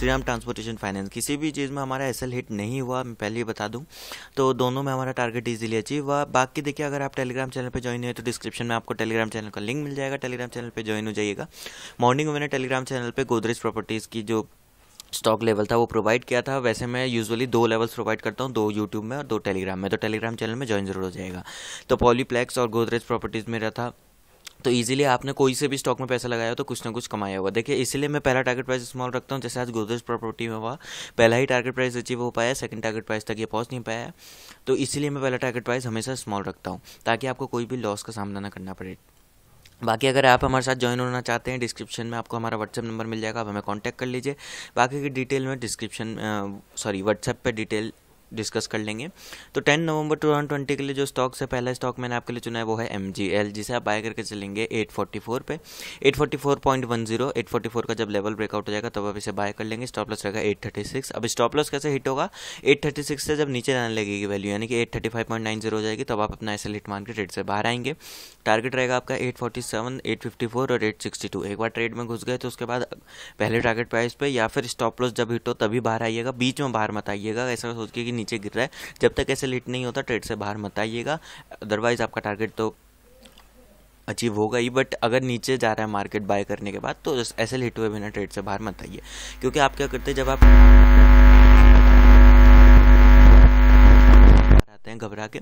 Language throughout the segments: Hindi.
श्री राम ट्रांसपोर्टेशन फाइनेंस किसी भी चीज़ में हमारा एस हिट नहीं हुआ मैं पहले ही बता दूँ तो दोनों में हमारा टारगेट इजीली अचीव हुआ बाकी देखिए अगर आप टेलीग्राम चैनल पर ज्वाइन हुए तो डिस्क्रिप्शन में आपको टेलीग्राम चैनल का लिंक मिल जाएगा टेलीग्राम चैनल पर ज्वाइन हो जाइएगा मॉर्निंग में मैंने टेलीग्राम चैनल पर गोदरेज प्रॉपर्टीज़ की जो स्टॉक लेवल था वो प्रोवाइड किया था वैसे मैं यूजुअली दो लेवल्स प्रोवाइड करता हूँ दो यूट्यूब में और दो टेलीग्राम में तो टेलीग्राम चैनल में ज्वाइन जरूर हो जाएगा तो पॉलीप्लेक्स और गोदरेज प्रॉपर्टीज़ मेरा था तो ईजिली आपने कोई से भी स्टॉक में पैसा लगाया तो कुछ ना कुछ कमाया होगा देखिए इसलिए मैं पहला टारगेट प्राइस स्मॉल रखता हूँ जैसे आज गोदरेज प्रॉपर्टी में हुआ पहला ही टारगेट प्राइस अचीव हो पाया सेकंड टारगेट प्राइस तक ये पहुँच नहीं पाया तो इसीलिए मैं पहला टारगेट प्राइस हमेशा स्मॉल रखता हूँ ताकि आपको कोई भी लॉस का सामना ना करना पड़े बाकी अगर आप हमारे साथ ज्वाइन होना चाहते हैं डिस्क्रिप्शन में आपको हमारा व्हाट्सअप नंबर मिल जाएगा आप हमें कॉन्टैक्ट कर लीजिए बाकी की डिटेल में डिस्क्रिप्शन सॉरी व्हाट्सएप पर डिटेल डिस्कस कर लेंगे तो ten November two thousand twenty के लिए जो स्टॉक्स है पहला स्टॉक मैंने आपके लिए चुना है वो है एम जी एल जिसे आप बाय करके चलेंगे एट फोर्टी फोर पे eight forty four point one zero eight forty four का जब लेवल ब्रेकआउट हो जाएगा तब आप इसे बाय कर लेंगे स्टॉप लॉस रहेगा एट थर्टी सिक्स अब स्टॉप लॉस कैसे हिट होगा एट थर्टी सिक्स से जब नीचे जाने लगेगी वैल्यू यानी कि eight thirty five point nine zero हो जाएगी तब आप अपना ऐसे हिट मान के ट्रेड से बाहर आएंगे टारगेट रहेगा आपका eight forty seven eight fifty four और एट सिक्सटी टू एक बार ट्रेड में घुस गए तो उसके बाद पहले टारगेट प्राइस पर या फिर स्टॉप लॉस जब हिट हो तभी बाहर आइएगा बीच में बाहर मत आइएगा ऐसा सोच के कि नीचे गिर रहा है जब तक ऐसे लिट नहीं होता ट्रेड से बाहर मत आइएगा अदरवाइज़ आपका टारगेट तो अचीव होगा ही बट अगर नीचे जा रहा है मार्केट बाय करने के बाद तो ऐसे लिट हुए बिना ट्रेड से बाहर मत आइए क्योंकि आप क्या करते हैं जब आप घबरा के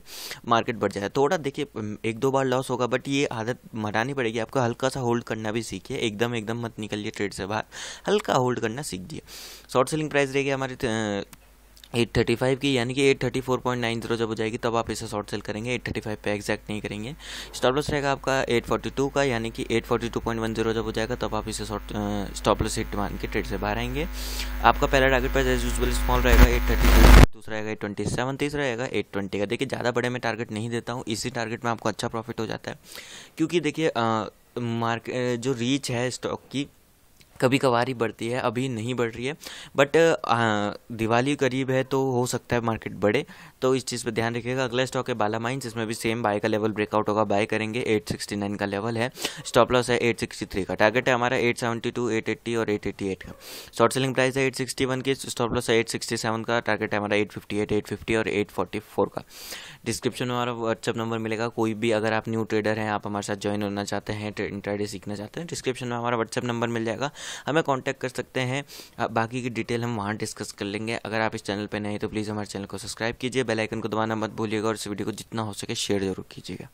मार्केट बढ़ जाए थोड़ा देखिए एक दो बार लॉस होगा बट ये आदत मरानी पड़ेगी आपको हल्का सा होल्ड करना भी सीखिए एकदम एकदम मत निकलिए ट्रेड से बाहर हल्का होल्ड करना सीख दिए शॉर्ट सेलिंग प्राइस रहेगी हमारे एट थर्टी फाइव की यानी कि eight thirty four point nine zero जब हो जाएगी तब आप इसे शॉर्ट सेल करेंगे एट थर्टी फाइव पे एक्जैक्ट नहीं करेंगे स्टॉप लॉस रहेगा आपका एट फोर्टी टू का यानी कि eight forty two point one zero जब हो जाएगा तब आप इसे शॉर्ट स्टॉप लॉस हिट मान के ट्रेड से बाहर आएंगे आपका पहला target price as usual small रहेगा एट थर्टी दूसरा रहेगा एट ट्वेंटी सेवन तीसरा रहेगा एट ट्वेंटी का देखिए ज़्यादा बड़े मैं टारगेट नहीं देता हूँ इसी टारगेट में आपको अच्छा प्रॉफिट हो जाता है क्योंकि देखिए मार्केट जो रीच है स्टॉक की कभी कभार ही बढ़ती है अभी नहीं बढ़ रही है बट दिवाली करीब है तो हो सकता है मार्केट बढ़े तो इस चीज़ पर ध्यान रखिएगा अगला स्टॉक है बाला माइंस इसमें भी सेम बाय का लेवल ब्रेकआउट होगा बाय करेंगे 869 का लेवल है स्टॉप लॉस है 863 का टारगेट है हमारा 872 880 और 888 का शॉर्ट सेलिंग प्राइस है 861 की स्टॉप लॉस है 867 का टारगेट है हमारा 858 850 और 844 का डिस्क्रिप्शन में हमारा व्हाट्सअप नंबर मिलेगा कोई भी अगर आप न्यू ट्रेडर हैं आप हमारे साथ ज्वाइन होना चाहते हैं इंटरडे सीखना चाहते हैं डिस्क्रिप्शन में हमारा व्हाट्सअप नंबर मिल जाएगा हमें हाँ, कॉन्टैक्ट कर सकते हैं बाकी की डिटेल हम वहाँ डिस्कस कर लेंगे अगर आप इस चैनल पर नहीं तो प्लीज़ हमारे चैनल को सब्सक्राइब कीजिए बेलाइकन को दबाना मत भूलिएगा और इस वीडियो को जितना हो सके शेयर जरूर कीजिएगा